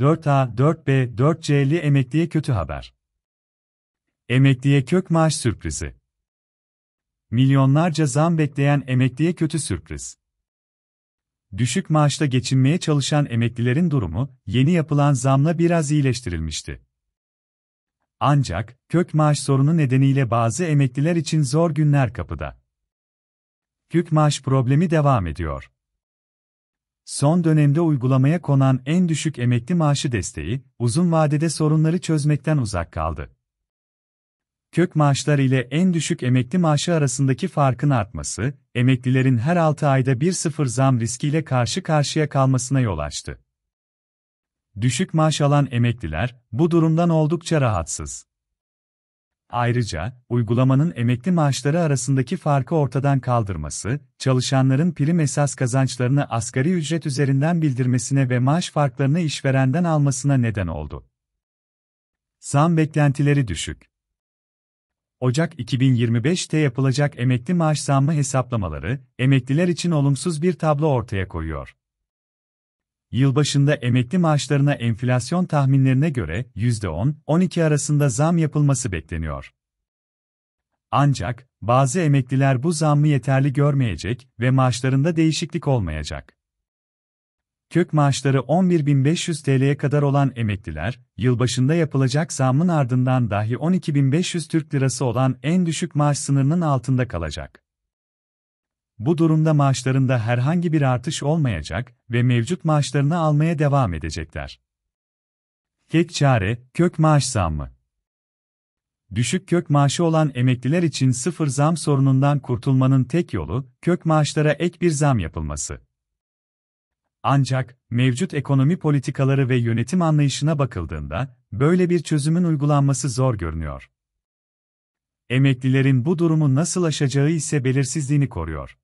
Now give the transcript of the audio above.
4A, 4B, 4C'li emekliye kötü haber. Emekliye kök maaş sürprizi. Milyonlarca zam bekleyen emekliye kötü sürpriz. Düşük maaşla geçinmeye çalışan emeklilerin durumu, yeni yapılan zamla biraz iyileştirilmişti. Ancak, kök maaş sorunu nedeniyle bazı emekliler için zor günler kapıda. Kök maaş problemi devam ediyor. Son dönemde uygulamaya konan en düşük emekli maaşı desteği, uzun vadede sorunları çözmekten uzak kaldı. Kök maaşlar ile en düşük emekli maaşı arasındaki farkın artması, emeklilerin her 6 ayda bir sıfır zam riskiyle karşı karşıya kalmasına yol açtı. Düşük maaş alan emekliler, bu durumdan oldukça rahatsız. Ayrıca, uygulamanın emekli maaşları arasındaki farkı ortadan kaldırması, çalışanların prim esas kazançlarını asgari ücret üzerinden bildirmesine ve maaş farklarını işverenden almasına neden oldu. Zam beklentileri düşük. Ocak 2025'te yapılacak emekli maaş zammı hesaplamaları, emekliler için olumsuz bir tablo ortaya koyuyor. Yılbaşında emekli maaşlarına enflasyon tahminlerine göre %10-12 arasında zam yapılması bekleniyor. Ancak bazı emekliler bu zammı yeterli görmeyecek ve maaşlarında değişiklik olmayacak. Kök maaşları 11.500 TL'ye kadar olan emekliler, yılbaşında yapılacak zammın ardından dahi 12.500 Türk Lirası olan en düşük maaş sınırının altında kalacak. Bu durumda maaşlarında herhangi bir artış olmayacak ve mevcut maaşlarını almaya devam edecekler. Tek çare, kök maaş zammı. Düşük kök maaşı olan emekliler için sıfır zam sorunundan kurtulmanın tek yolu, kök maaşlara ek bir zam yapılması. Ancak, mevcut ekonomi politikaları ve yönetim anlayışına bakıldığında, böyle bir çözümün uygulanması zor görünüyor. Emeklilerin bu durumu nasıl aşacağı ise belirsizliğini koruyor.